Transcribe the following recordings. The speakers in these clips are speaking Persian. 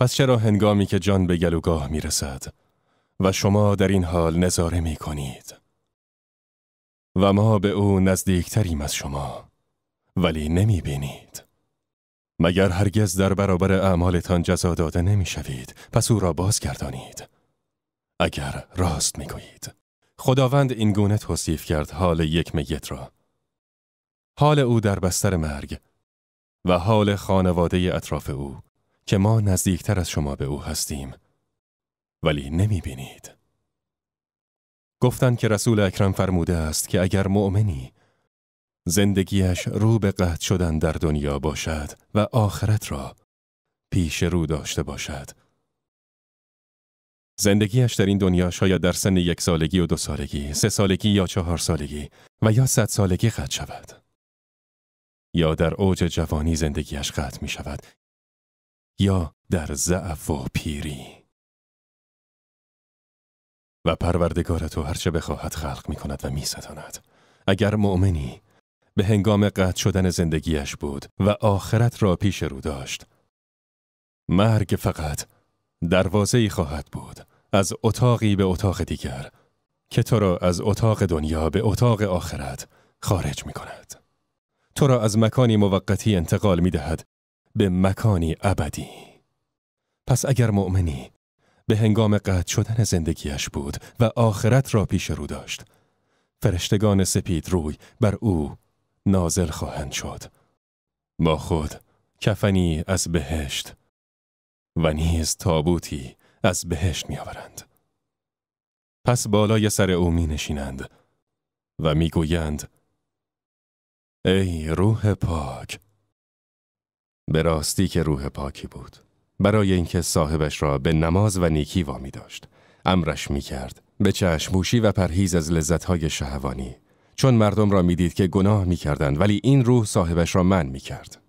پس چرا هنگامی که جان به گلوگاه می رسد و شما در این حال نظاره می کنید و ما به او نزدیکتریم از شما ولی نمی بینید مگر هرگز در برابر اعمالتان جزا داده نمی شوید پس او را بازگردانید اگر راست می گویید خداوند این گونه توصیف کرد حال یک میت را حال او در بستر مرگ و حال خانواده اطراف او که ما نزدیکتر از شما به او هستیم ولی نمی بینید. گفتند که رسول اکرم فرموده است که اگر مؤمنی زندگیش رو به قطع شدن در دنیا باشد و آخرت را پیش رو داشته باشد. زندگیش در این دنیا شاید در سن یک سالگی و دو سالگی، سه سالگی یا چهار سالگی و یا صد سالگی قطع شود. یا در اوج جوانی زندگیش قطع می شود یا در ضعف و پیری و پروردگار تو چه بخواهد خلق می کند و می اگر مؤمنی به هنگام قطع شدن زندگیش بود و آخرت را پیش رو داشت مرگ فقط دروازه خواهد بود از اتاقی به اتاق دیگر که تو را از اتاق دنیا به اتاق آخرت خارج می کند. تو را از مکانی موقتی انتقال می دهد به مکانی ابدی پس اگر مؤمنی به هنگام قطع شدن زندگیش بود و آخرت را پیش رو داشت فرشتگان سپید روی بر او نازل خواهند شد با خود کفنی از بهشت و نیز تابوتی از بهشت میآورند پس بالای سر او می نشینند و میگویند ای روح پاک به راستی که روح پاکی بود برای اینکه صاحبش را به نماز و نیکی وامی داشت امرش می کرد به چشموشی و پرهیز از لذتهای شهوانی چون مردم را میدید که گناه می ولی این روح صاحبش را من می کرد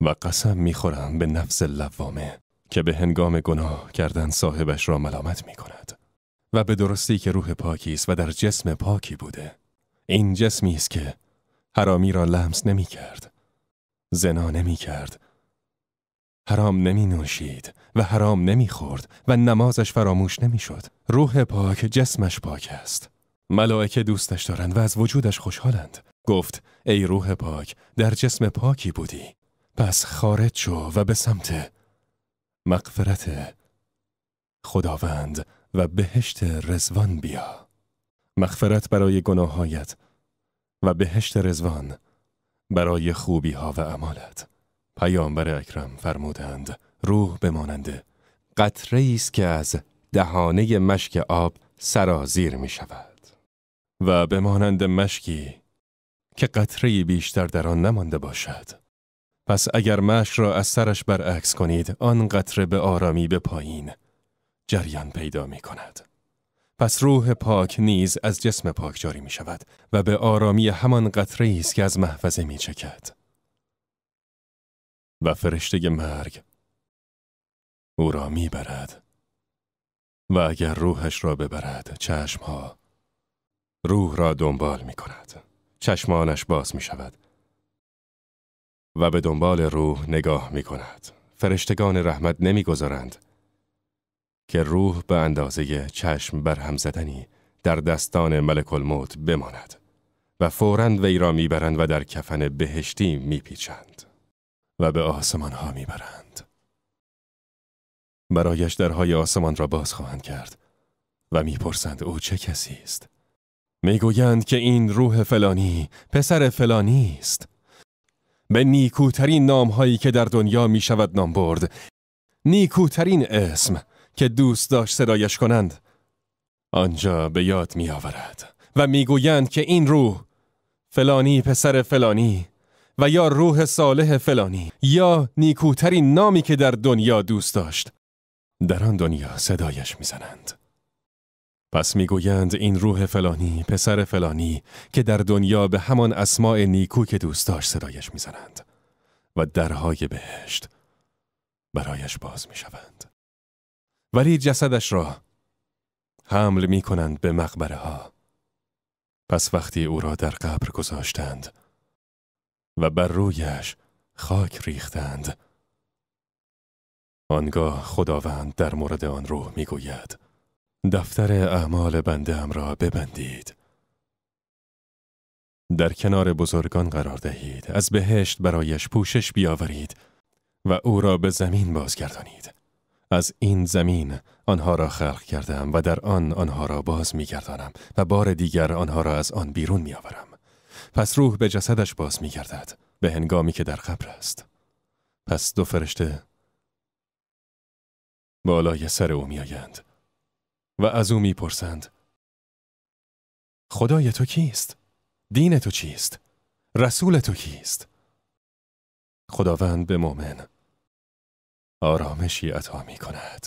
و قسم می به نفس لوامه که به هنگام گناه کردن صاحبش را ملامت می کند و به درستی که روح پاکی است و در جسم پاکی بوده این جسمی است که حرامی را لمس نمی کرد زنا نمی کرد. حرام نمی نوشید و حرام نمی خورد و نمازش فراموش نمی شد. روح پاک جسمش پاک است. ملائکه دوستش دارند و از وجودش خوشحالند. گفت ای روح پاک در جسم پاکی بودی. پس خارج شو و به سمت مغفرت خداوند و بهشت رزوان بیا. مغفرت برای گناهایت و بهشت رزوان برای خوبی ها و امالت پیامبر اکرم فرمودند روح بماننده قطره است که از دهانه مشک آب سرازیر می شود و بمانند مشکی که قطره بیشتر در آن نمانده باشد پس اگر مشک را از سرش برعکس کنید آن قطره به آرامی به پایین جریان پیدا می کند پس روح پاک نیز از جسم پاک جاری می شود و به آرامی همان قطره است که از محفظه می چکد. و فرشته مرگ او را می برد و اگر روحش را ببرد چشمها روح را دنبال می کند. چشمانش باز می شود و به دنبال روح نگاه می کند. فرشتگان رحمت نمیگذارند که روح به اندازه چشم برهم زدنی در دستان ملک الموت بماند و فوراً وی را میبرند و در کفن بهشتی میپیچند و به آسمان ها میبرند برایش درهای آسمان را باز خواهند کرد و میپرسند او چه کسی است میگویند که این روح فلانی پسر فلانی است به نیکوترین هایی که در دنیا می شود نام برد نیکوترین اسم که دوست داشت صدایش کنند آنجا به یاد می آورد و گویند که این روح فلانی پسر فلانی و یا روح صالح فلانی یا نیکوترین نامی که در دنیا دوست داشت در آن دنیا صدایش میزنند پس میگویند این روح فلانی پسر فلانی که در دنیا به همان اسماع نیکو که دوست داشت صدایش میزنند و درهای بهشت برایش باز میشوند ولی جسدش را حمل می کنند به مقبره ها. پس وقتی او را در قبر گذاشتند و بر رویش خاک ریختند آنگاه خداوند در مورد آن روح می گوید دفتر اعمال بنده را ببندید در کنار بزرگان قرار دهید از بهشت برایش پوشش بیاورید و او را به زمین بازگردانید از این زمین آنها را خلق کردم و در آن آنها را باز میگردانم و بار دیگر آنها را از آن بیرون میآورم پس روح به جسدش باز گردد به هنگامی که در قبر است پس دو فرشته بالای سر او میآیند و از او میپرسند خدای تو کیست دین تو چیست رسول تو کیست خداوند به مؤمن آرامشی عطا می کند.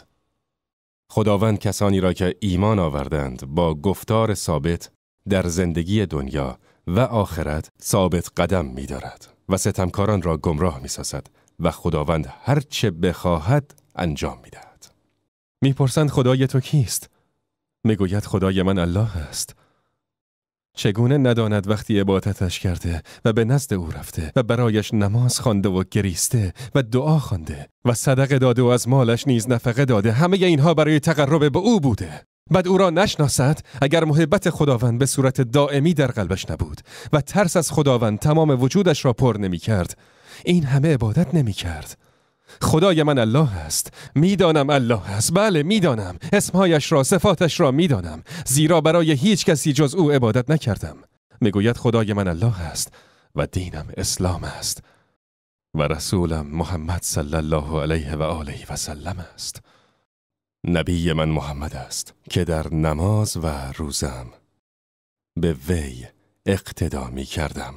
خداوند کسانی را که ایمان آوردند با گفتار ثابت در زندگی دنیا و آخرت ثابت قدم می دارد و ستمکاران را گمراه می سازد و خداوند هر چه بخواهد انجام می دهد. میپرسند خدای تو کیست؟ میگوید خدای من الله است. چگونه نداند وقتی عبادتش کرده و به نزد او رفته و برایش نماز خوانده و گریسته و دعا خوانده و صدقه داده و از مالش نیز نفقه داده همه اینها برای تقرب به او بوده بعد او را نشناسد اگر محبت خداوند به صورت دائمی در قلبش نبود و ترس از خداوند تمام وجودش را پر نمی کرد این همه عبادت نمی کرد خدای من الله است میدانم الله است بله میدانم اسمهایش را صفاتش را میدانم زیرا برای هیچ کسی جز او عبادت نکردم میگوید خدای من الله است و دینم اسلام است و رسولم محمد صلی الله علیه و آله و سلم است نبی من محمد است که در نماز و روزم به وی اقتدا می کردم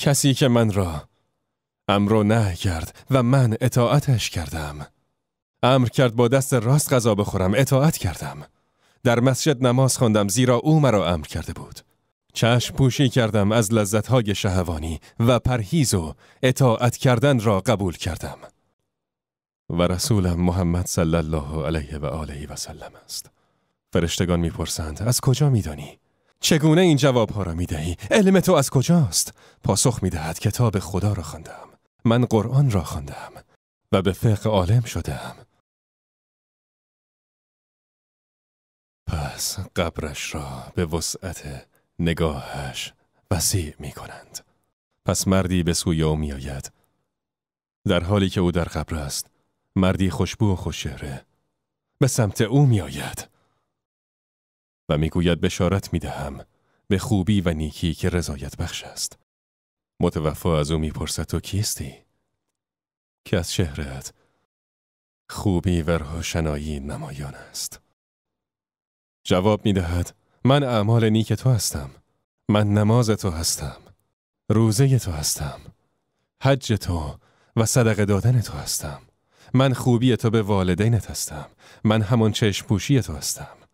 کسی که من را امر رو نه کرد و من اطاعتش کردم امر کرد با دست راست غذا بخورم اطاعت کردم در مسجد نماز خواندم زیرا او مرا امر کرده بود چشم پوشی کردم از لذتهای شهوانی و پرهیز و اطاعت کردن را قبول کردم و رسولم محمد صلی الله علیه و آله و سلم است فرشتگان میپرسند از کجا میدانی چگونه این ها را دهی؟ علم تو از کجاست پاسخ میدهد کتاب خدا را خواندم من قرآن را خواندم و به فقه عالم شدم پس قبرش را به وسعت نگاهش وسیع می کنند. پس مردی به سوی او می آید. در حالی که او در قبر است، مردی خوشبو و خوششهره به سمت او می آید. و میگوید بشارت می دهم به خوبی و نیکی که رضایت بخش است. متوفا از او میپرسد تو کیستی؟ که از شهرت خوبی و روشنایی نمایان است. جواب میدهد من اعمال نیک تو هستم. من نماز تو هستم. روزه تو هستم. حج تو و صدقه دادن تو هستم. من خوبی تو به والدینت هستم. من همان چشم پوشی تو هستم.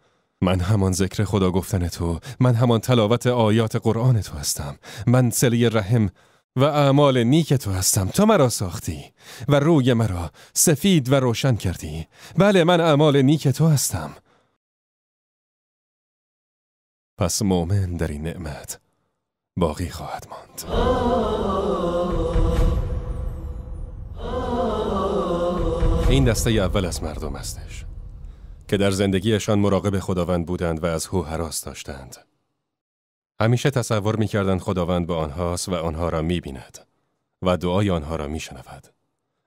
من همان ذکر خدا گفتن تو من همان تلاوت آیات قرآن تو هستم من سلی رحم و اعمال نیک تو هستم تو مرا ساختی و روی مرا سفید و روشن کردی بله من اعمال نیک تو هستم پس مؤمن در این نعمت باقی خواهد ماند این دسته اول از مردم هستش که در زندگیشان مراقب خداوند بودند و از هو حراس داشتند. همیشه تصور میکردند خداوند به آنهاست و آنها را میبیند و دعای آنها را میشنود.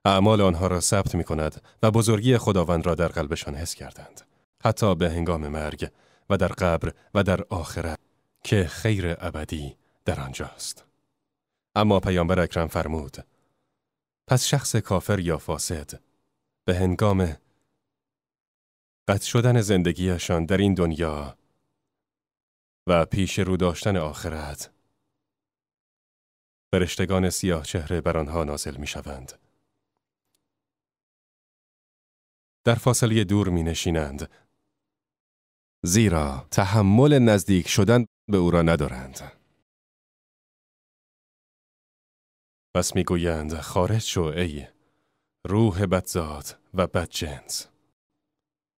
اعمال آنها را ثبت می کند و بزرگی خداوند را در قلبشان حس کردند. حتی به هنگام مرگ و در قبر و در آخرت که خیر ابدی در آنجاست. اما پیامبر اکرم فرمود پس شخص کافر یا فاسد به هنگام قطع شدن زندگیشان در این دنیا و پیش رو داشتن آخرت فرشتگان سیاه چهره بر آنها نازل می شوند. در فاصله دور می نشینند. زیرا تحمل نزدیک شدن به او را ندارند. پس می گویند خارج شو ای روح بدزاد و جنس.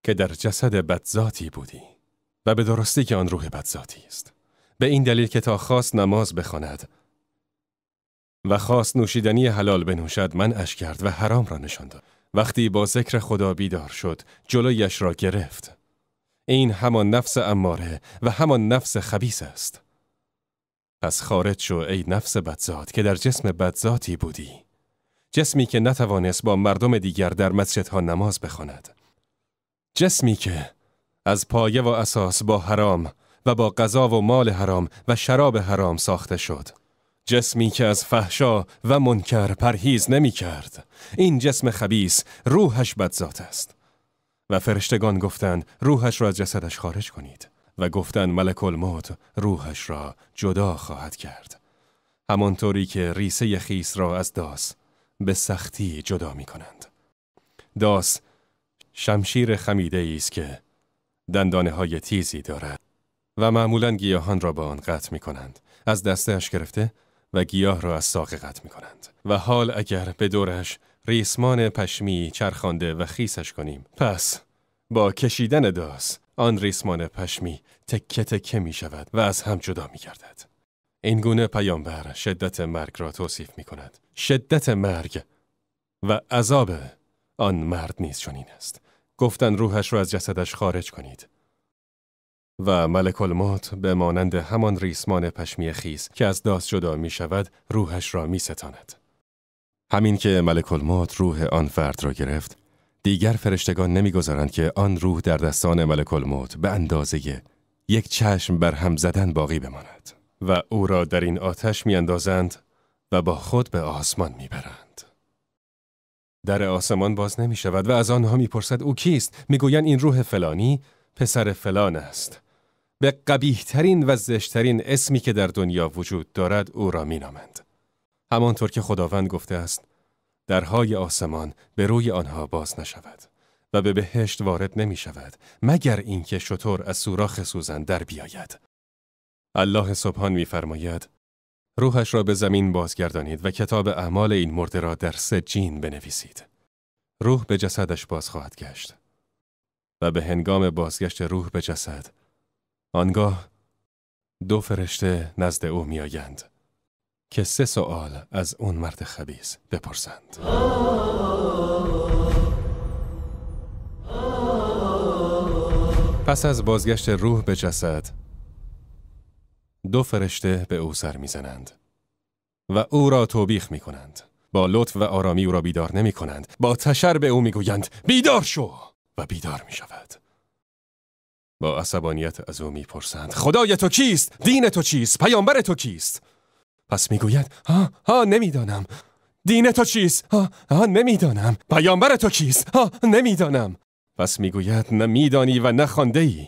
که در جسد بدذاتی بودی و به درستی که آن روح بدذاتی است به این دلیل که تا خواست نماز بخواند و خواست نوشیدنی حلال بنوشد من کرد و حرام را نشان داد وقتی با ذکر خدا بیدار شد جلویش را گرفت این همان نفس اماره و همان نفس خبیس است پس خارج شو ای نفس بدزات که در جسم بدزاتی بودی جسمی که نتوانست با مردم دیگر در مسجدها نماز بخواند جسمی که از پایه و اساس با حرام و با غذا و مال حرام و شراب حرام ساخته شد جسمی که از فحشا و منکر پرهیز نمی کرد این جسم خبیس روحش بدذات است و فرشتگان گفتند روحش را از جسدش خارج کنید و گفتند ملک الموت روحش را جدا خواهد کرد همانطوری که ریسه خیس را از داس به سختی جدا می کنند داس شمشیر خمیده ای است که دندانه های تیزی دارد و معمولا گیاهان را با آن قطع می کنند. از دستش گرفته و گیاه را از ساقه قطع می کنند. و حال اگر به دورش ریسمان پشمی چرخانده و خیسش کنیم پس با کشیدن داس آن ریسمان پشمی تکه تکه می شود و از هم جدا می گردد. این گونه پیامبر شدت مرگ را توصیف می کند. شدت مرگ و عذاب آن مرد نیز چنین است. گفتن روحش را رو از جسدش خارج کنید. و ملک الموت به مانند همان ریسمان پشمی خیز که از داست جدا می شود روحش را می ستاند. همین که ملک الموت روح آن فرد را گرفت دیگر فرشتگان نمیگذارند که آن روح در دستان ملک الموت به اندازه یک چشم بر هم زدن باقی بماند و او را در این آتش میاندازند و با خود به آسمان میبرند. در آسمان باز نمی شود و از آنها میپرسد او کیست میگویند این روح فلانی پسر فلان است به قبیه ترین و زشترین اسمی که در دنیا وجود دارد او را مینامند همانطور که خداوند گفته است درهای آسمان به روی آنها باز نشود و به بهشت وارد نمی شود مگر اینکه شطور از سوراخ سوزن در بیاید الله سبحان میفرماید روحش را به زمین بازگردانید و کتاب اعمال این مرده را در سجین بنویسید. روح به جسدش باز خواهد گشت. و به هنگام بازگشت روح به جسد، آنگاه دو فرشته نزد او میآیند که سه سوال از اون مرد خبیز بپرسند. پس از بازگشت روح به جسد، دو فرشته به او سر میزنند و او را توبیخ می کنند. با لطف و آرامی او را بیدار نمی کنند. با تشر به او میگویند بیدار شو و بیدار می شود. با عصبانیت از او میپرسند خدای تو کیست؟ دین تو چیست؟ پیامبر تو کیست؟ پس میگوید ها ها نمیدانم دین تو چیست؟ ها ها نمیدانم پیامبر تو کیست؟ ها نمیدانم پس میگوید نه میدانی و نه ای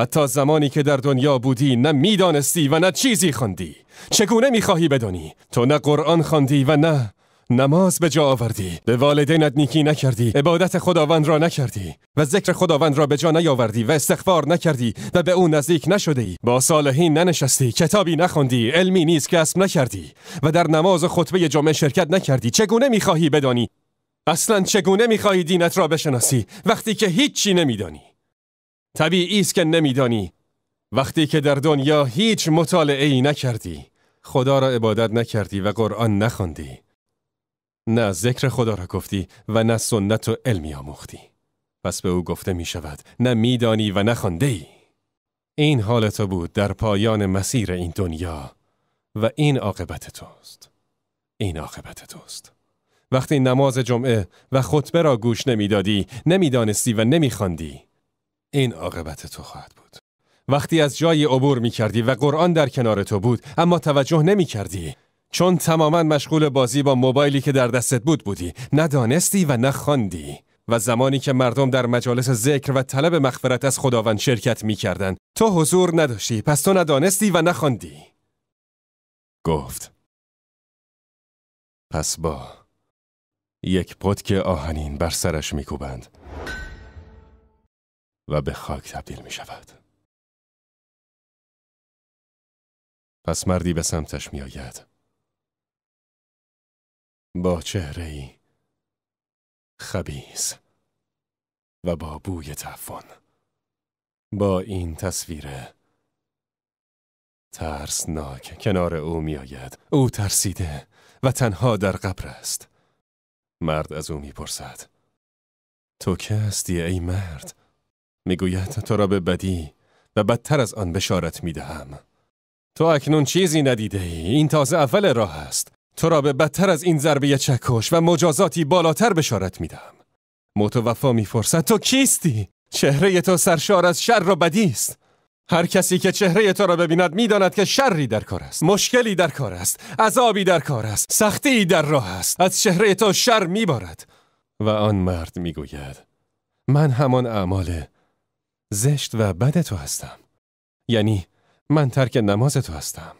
حتی زمانی که در دنیا بودی نه میدانستی و نه چیزی خواندی چگونه میخواهی بدانی تو نه قرآن خواندی و نه نماز به جا آوردی به والدینت نیکی نکردی عبادت خداوند را نکردی و ذکر خداوند را به جا نیاوردی و استغفار نکردی و به او نزدیک نشده ای با صالحین ننشستی کتابی نخوندی، علمی نیز کسب نکردی و در نماز و خطبه جمعه شرکت نکردی چگونه میخواهی بدانی اصلا چگونه میخواهی دینت را بشناسی وقتی که هیچی نمیدانی طبیعی است که نمیدانی وقتی که در دنیا هیچ مطالعه ای نکردی خدا را عبادت نکردی و قرآن نخواندی نه ذکر خدا را گفتی و نه سنت و علمی آموختی پس به او گفته می شود نه میدانی و نه ای این حال تو بود در پایان مسیر این دنیا و این عاقبت توست این عاقبت توست وقتی نماز جمعه و خطبه را گوش نمیدادی نمیدانستی و نمیخواندی این عاقبت تو خواهد بود وقتی از جایی عبور می کردی و قرآن در کنار تو بود اما توجه نمی کردی چون تماما مشغول بازی با موبایلی که در دستت بود بودی ندانستی و نخاندی و زمانی که مردم در مجالس ذکر و طلب مغفرت از خداوند شرکت می کردن تو حضور نداشتی پس تو ندانستی و نخاندی گفت پس با یک پتک آهنین بر سرش کوبند و به خاک تبدیل می شود. پس مردی به سمتش می آید. با چهره ای خبیز و با بوی تفون با این تصویر ترسناک کنار او می آید. او ترسیده و تنها در قبر است. مرد از او می پرسد. تو که هستی ای مرد؟ میگوید تو را به بدی و بدتر از آن بشارت میدهم تو اکنون چیزی ندیده ای. این تازه اول راه است تو را به بدتر از این ضربه چکش و مجازاتی بالاتر بشارت میدهم متوفا میپرسد تو کیستی چهره تو سرشار از شر و بدی است هر کسی که چهره تو را ببیند میداند که شری در کار است مشکلی در کار است عذابی در کار است سختی در راه است از چهره تو شر میبارد و آن مرد میگوید من همان اعمال زشت و بد تو هستم. یعنی من ترک نماز تو هستم.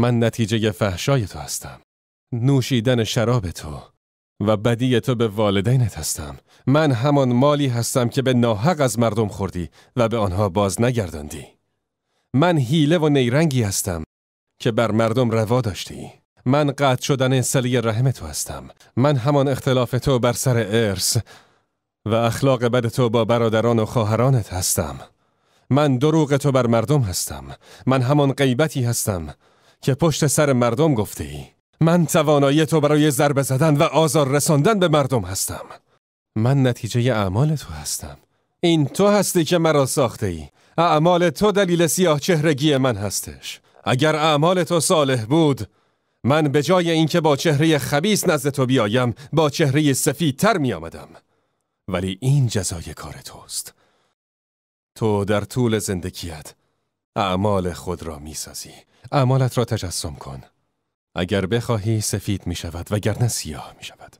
من نتیجه فحشای تو هستم. نوشیدن شراب تو و بدی تو به والدینت هستم. من همان مالی هستم که به ناحق از مردم خوردی و به آنها باز نگرداندی. من هیله و نیرنگی هستم که بر مردم روا داشتی. من قطع شدن سلی رحم تو هستم. من همان اختلاف تو بر سر ارث و اخلاق بد تو با برادران و خواهرانت هستم من دروغ تو بر مردم هستم من همان غیبتی هستم که پشت سر مردم گفته ای من توانایی تو برای ضربه زدن و آزار رساندن به مردم هستم من نتیجه اعمال تو هستم این تو هستی که مرا ساخته ای اعمال تو دلیل سیاه چهرگی من هستش اگر اعمال تو صالح بود من به جای اینکه با چهره خبیس نزد تو بیایم با چهره سفید تر می آمدم. ولی این جزای کار توست تو در طول زندگیت اعمال خود را میسازی اعمالت را تجسم کن اگر بخواهی سفید می شود وگرنه سیاه می شود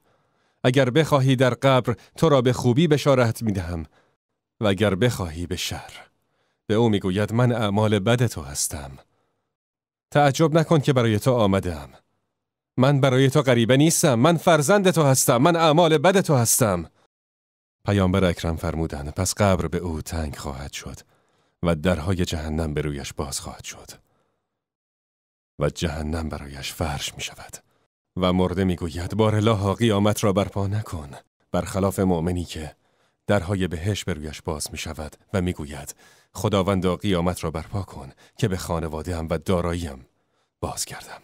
اگر بخواهی در قبر تو را به خوبی بشارت می دهم و اگر بخواهی به شر به او میگوید من اعمال بد تو هستم تعجب نکن که برای تو آمدم من برای تو غریبه نیستم من فرزند تو هستم من اعمال بد تو هستم پیامبر اکرم فرمودند پس قبر به او تنگ خواهد شد و درهای جهنم به رویش باز خواهد شد و جهنم برایش فرش می شود و مرده می گوید الله قیامت را برپا نکن برخلاف مؤمنی که درهای بهش به رویش باز می شود و می گوید خداوندا قیامت را برپا کن که به خانواده هم و داراییم باز کردم